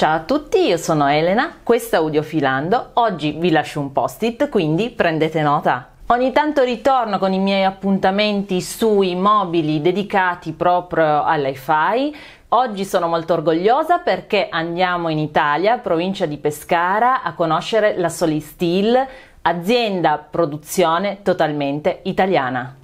Ciao a tutti, io sono Elena, questo è Audiofilando, oggi vi lascio un post-it, quindi prendete nota. Ogni tanto ritorno con i miei appuntamenti sui mobili dedicati proprio allhi Oggi sono molto orgogliosa perché andiamo in Italia, provincia di Pescara, a conoscere la Soli Steel, azienda produzione totalmente italiana.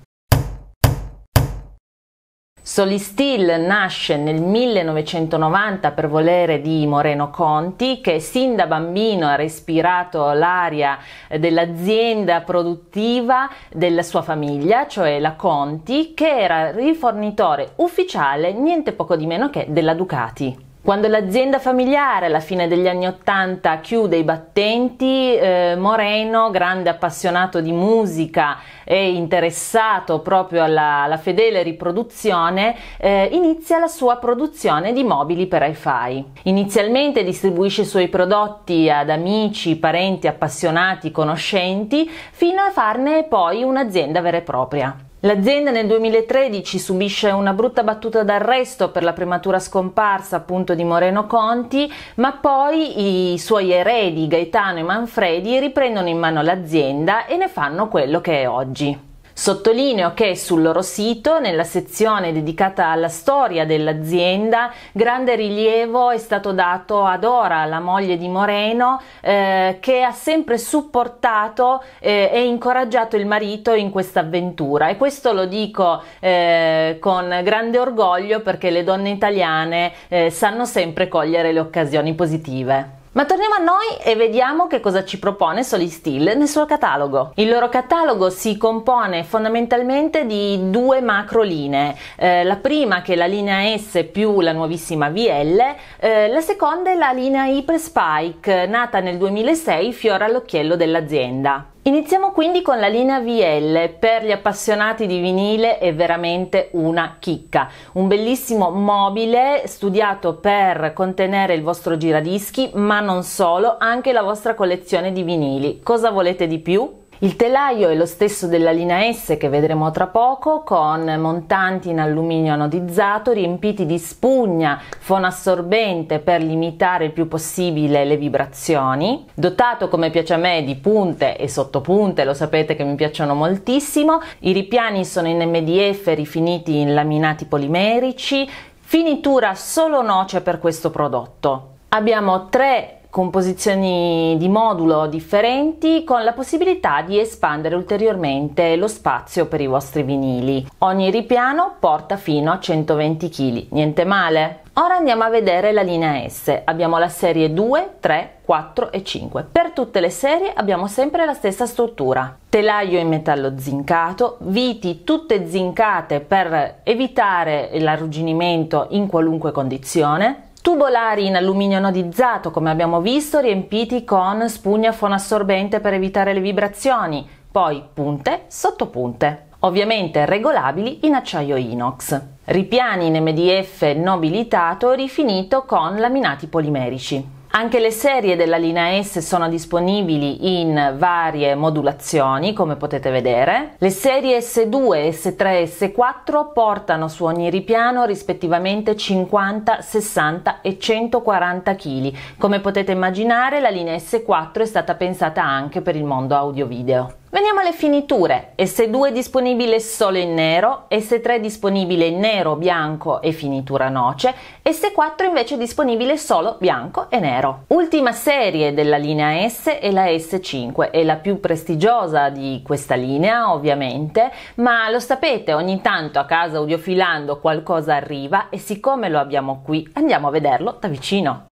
Soli Steel nasce nel 1990 per volere di Moreno Conti che sin da bambino ha respirato l'aria dell'azienda produttiva della sua famiglia, cioè la Conti, che era rifornitore ufficiale niente poco di meno che della Ducati. Quando l'azienda familiare alla fine degli anni Ottanta chiude i battenti, eh, Moreno, grande appassionato di musica e interessato proprio alla, alla fedele riproduzione, eh, inizia la sua produzione di mobili per hi-fi. Inizialmente distribuisce i suoi prodotti ad amici, parenti, appassionati, conoscenti, fino a farne poi un'azienda vera e propria. L'azienda nel 2013 subisce una brutta battuta d'arresto per la prematura scomparsa appunto di Moreno Conti, ma poi i suoi eredi Gaetano e Manfredi riprendono in mano l'azienda e ne fanno quello che è oggi. Sottolineo che sul loro sito, nella sezione dedicata alla storia dell'azienda, grande rilievo è stato dato ad Ora, la moglie di Moreno, eh, che ha sempre supportato eh, e incoraggiato il marito in questa avventura. E questo lo dico eh, con grande orgoglio perché le donne italiane eh, sanno sempre cogliere le occasioni positive. Ma torniamo a noi e vediamo che cosa ci propone Solid Steel nel suo catalogo. Il loro catalogo si compone fondamentalmente di due macro linee, eh, la prima che è la linea S più la nuovissima VL, eh, la seconda è la linea Hyper Spike, nata nel 2006, fiora all'occhiello dell'azienda. Iniziamo quindi con la linea VL, per gli appassionati di vinile è veramente una chicca, un bellissimo mobile studiato per contenere il vostro giradischi ma non solo, anche la vostra collezione di vinili. Cosa volete di più? Il telaio è lo stesso della linea S che vedremo tra poco con montanti in alluminio anodizzato riempiti di spugna fonassorbente per limitare il più possibile le vibrazioni, dotato come piace a me di punte e sottopunte, lo sapete che mi piacciono moltissimo, i ripiani sono in MDF rifiniti in laminati polimerici, finitura solo noce per questo prodotto. Abbiamo tre composizioni di modulo differenti con la possibilità di espandere ulteriormente lo spazio per i vostri vinili. Ogni ripiano porta fino a 120 kg, niente male. Ora andiamo a vedere la linea S. Abbiamo la serie 2, 3, 4 e 5. Per tutte le serie abbiamo sempre la stessa struttura. Telaio in metallo zincato, viti tutte zincate per evitare l'arrugginimento in qualunque condizione, tubolari in alluminio anodizzato, come abbiamo visto, riempiti con spugna fonassorbente per evitare le vibrazioni, poi punte, sottopunte, ovviamente regolabili in acciaio inox. Ripiani in MDF nobilitato rifinito con laminati polimerici. Anche le serie della linea S sono disponibili in varie modulazioni, come potete vedere. Le serie S2, S3 e S4 portano su ogni ripiano rispettivamente 50, 60 e 140 kg. Come potete immaginare, la linea S4 è stata pensata anche per il mondo audio-video. Veniamo alle finiture. S2 disponibile solo in nero, S3 disponibile in nero, bianco e finitura noce, S4 invece disponibile solo bianco e nero. Ultima serie della linea S è la S5, è la più prestigiosa di questa linea ovviamente, ma lo sapete ogni tanto a casa audiofilando qualcosa arriva e siccome lo abbiamo qui andiamo a vederlo da vicino.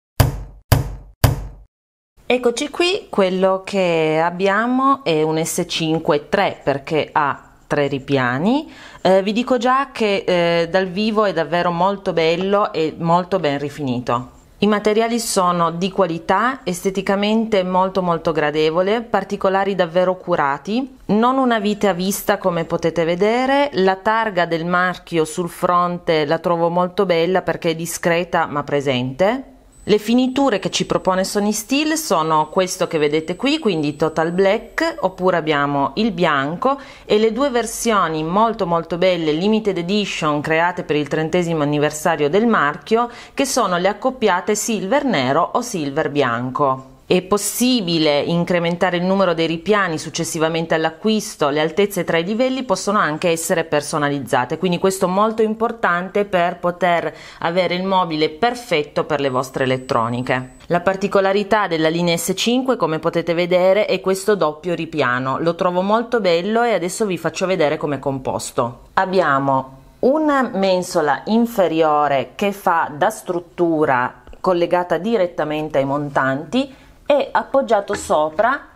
Eccoci qui, quello che abbiamo è un S5 III perché ha tre ripiani. Eh, vi dico già che eh, dal vivo è davvero molto bello e molto ben rifinito. I materiali sono di qualità, esteticamente molto molto gradevole, particolari davvero curati, non una vite a vista come potete vedere, la targa del marchio sul fronte la trovo molto bella perché è discreta ma presente. Le finiture che ci propone Sony Steel sono questo che vedete qui, quindi Total Black, oppure abbiamo il bianco e le due versioni molto molto belle limited edition create per il trentesimo anniversario del marchio che sono le accoppiate silver nero o silver bianco. È possibile incrementare il numero dei ripiani successivamente all'acquisto, le altezze tra i livelli possono anche essere personalizzate, quindi questo è molto importante per poter avere il mobile perfetto per le vostre elettroniche. La particolarità della linea S5 come potete vedere è questo doppio ripiano, lo trovo molto bello e adesso vi faccio vedere come è composto. Abbiamo una mensola inferiore che fa da struttura collegata direttamente ai montanti e appoggiato sopra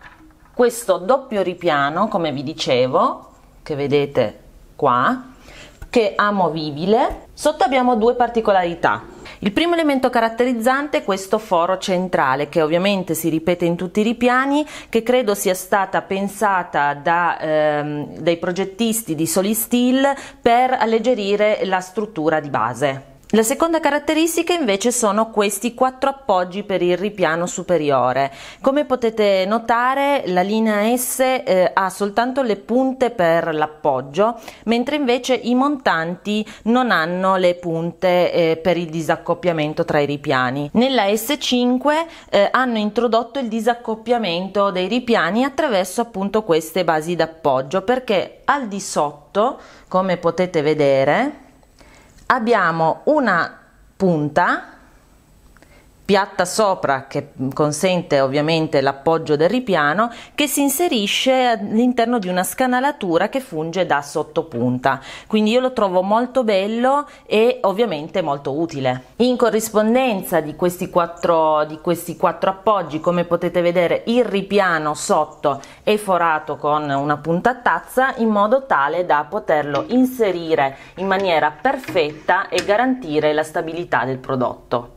questo doppio ripiano, come vi dicevo, che vedete qua, che è amovibile. Sotto abbiamo due particolarità. Il primo elemento caratterizzante è questo foro centrale che ovviamente si ripete in tutti i ripiani, che credo sia stata pensata da, ehm, dai progettisti di Solistil per alleggerire la struttura di base. La seconda caratteristica invece sono questi quattro appoggi per il ripiano superiore. Come potete notare la linea S eh, ha soltanto le punte per l'appoggio, mentre invece i montanti non hanno le punte eh, per il disaccoppiamento tra i ripiani. Nella S5 eh, hanno introdotto il disaccoppiamento dei ripiani attraverso appunto queste basi d'appoggio perché al di sotto, come potete vedere, abbiamo una punta piatta sopra che consente ovviamente l'appoggio del ripiano che si inserisce all'interno di una scanalatura che funge da sottopunta quindi io lo trovo molto bello e ovviamente molto utile in corrispondenza di questi quattro, di questi quattro appoggi come potete vedere il ripiano sotto è forato con una punta a tazza in modo tale da poterlo inserire in maniera perfetta e garantire la stabilità del prodotto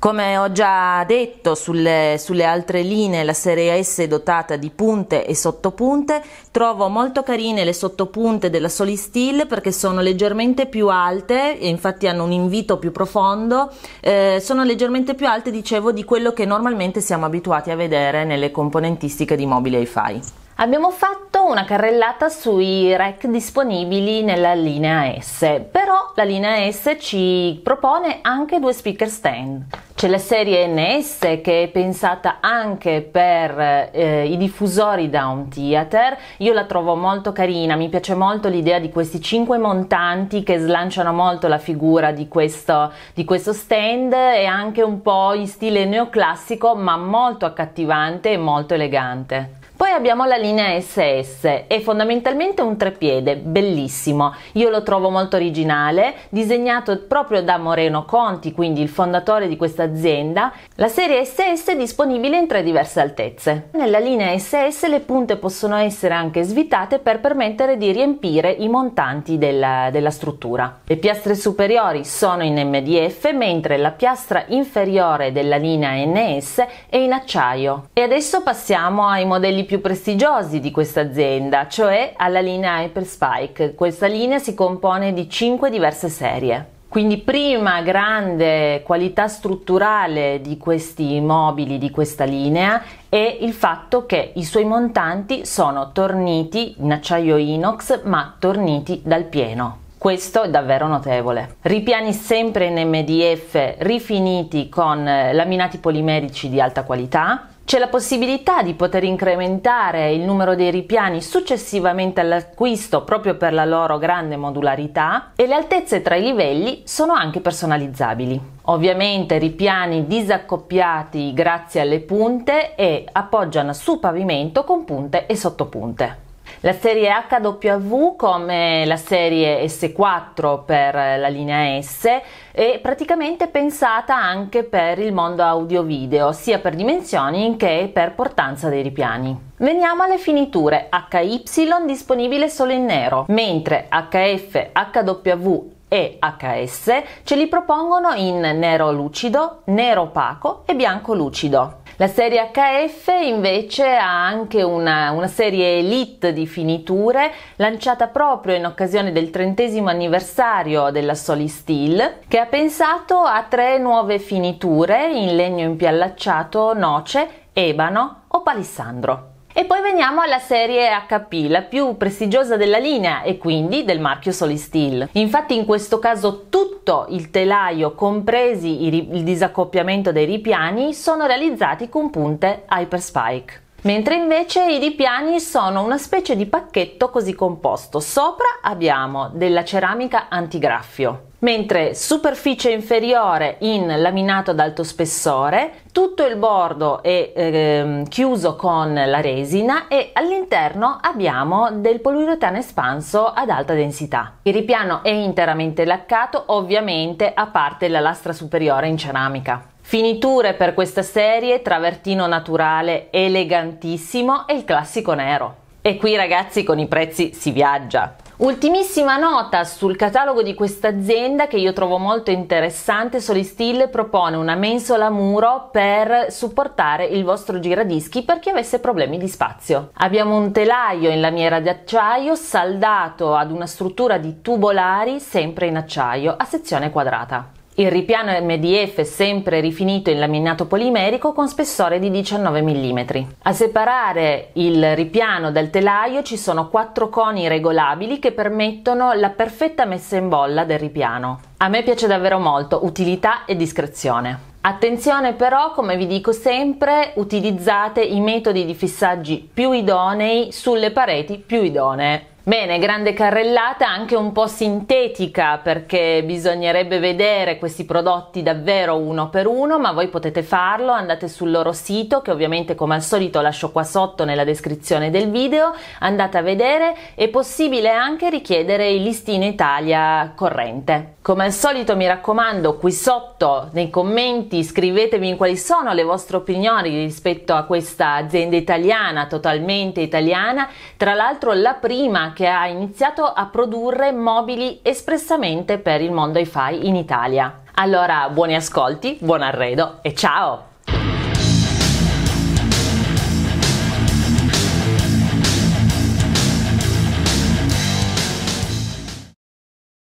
come ho già detto sulle, sulle, altre linee, la serie S è dotata di punte e sottopunte. Trovo molto carine le sottopunte della Solistil perché sono leggermente più alte e infatti hanno un invito più profondo. Eh, sono leggermente più alte, dicevo, di quello che normalmente siamo abituati a vedere nelle componentistiche di mobile hi-fi. Abbiamo fatto una carrellata sui rack disponibili nella linea S, però la linea S ci propone anche due speaker stand. C'è la serie NS che è pensata anche per eh, i diffusori da un theater, io la trovo molto carina, mi piace molto l'idea di questi cinque montanti che slanciano molto la figura di questo, di questo stand e anche un po' in stile neoclassico ma molto accattivante e molto elegante. Poi abbiamo la linea SS, è fondamentalmente un treppiede, bellissimo. Io lo trovo molto originale, disegnato proprio da Moreno Conti, quindi il fondatore di questa azienda. La serie SS è disponibile in tre diverse altezze. Nella linea SS le punte possono essere anche svitate per permettere di riempire i montanti della, della struttura. Le piastre superiori sono in MDF, mentre la piastra inferiore della linea NS è in acciaio. E adesso passiamo ai modelli più più prestigiosi di questa azienda, cioè alla linea Hyperspike. Questa linea si compone di 5 diverse serie. Quindi prima grande qualità strutturale di questi mobili, di questa linea, è il fatto che i suoi montanti sono torniti in acciaio inox ma torniti dal pieno. Questo è davvero notevole. Ripiani sempre in MDF rifiniti con eh, laminati polimerici di alta qualità, c'è la possibilità di poter incrementare il numero dei ripiani successivamente all'acquisto proprio per la loro grande modularità e le altezze tra i livelli sono anche personalizzabili. Ovviamente ripiani disaccoppiati grazie alle punte e appoggiano su pavimento con punte e sottopunte. La serie HW come la serie S4 per la linea S è praticamente pensata anche per il mondo audio-video, sia per dimensioni che per portanza dei ripiani. Veniamo alle finiture HY disponibile solo in nero, mentre HF, HW e HS ce li propongono in nero lucido, nero opaco e bianco lucido. La serie HF invece ha anche una, una serie elite di finiture lanciata proprio in occasione del trentesimo anniversario della Soli Steel che ha pensato a tre nuove finiture in legno impiallacciato, noce, ebano o palissandro. E poi veniamo alla serie HP, la più prestigiosa della linea e quindi del marchio Solid Steel. Infatti in questo caso tutto il telaio, compresi il disaccoppiamento dei ripiani, sono realizzati con punte Hyperspike. Mentre invece i ripiani sono una specie di pacchetto così composto. Sopra abbiamo della ceramica antigraffio, mentre superficie inferiore in laminato ad alto spessore, tutto il bordo è eh, chiuso con la resina e all'interno abbiamo del poliuretano espanso ad alta densità. Il ripiano è interamente laccato, ovviamente a parte la lastra superiore in ceramica. Finiture per questa serie, travertino naturale elegantissimo e il classico nero. E qui ragazzi con i prezzi si viaggia. Ultimissima nota sul catalogo di questa azienda che io trovo molto interessante, Solistil propone una mensola muro per supportare il vostro giradischi per chi avesse problemi di spazio. Abbiamo un telaio in lamiera d'acciaio saldato ad una struttura di tubolari sempre in acciaio a sezione quadrata. Il ripiano MDF è sempre rifinito in laminato polimerico con spessore di 19 mm. A separare il ripiano dal telaio ci sono quattro coni regolabili che permettono la perfetta messa in bolla del ripiano. A me piace davvero molto, utilità e discrezione. Attenzione però, come vi dico sempre, utilizzate i metodi di fissaggi più idonei sulle pareti più idonee. Bene, grande carrellata anche un po' sintetica perché bisognerebbe vedere questi prodotti davvero uno per uno, ma voi potete farlo, andate sul loro sito che ovviamente come al solito lascio qua sotto nella descrizione del video, andate a vedere, è possibile anche richiedere il listino Italia corrente. Come al solito mi raccomando qui sotto nei commenti scrivetemi quali sono le vostre opinioni rispetto a questa azienda italiana, totalmente italiana, tra l'altro la prima che ha iniziato a produrre mobili espressamente per il mondo hi in Italia. Allora buoni ascolti, buon arredo e ciao!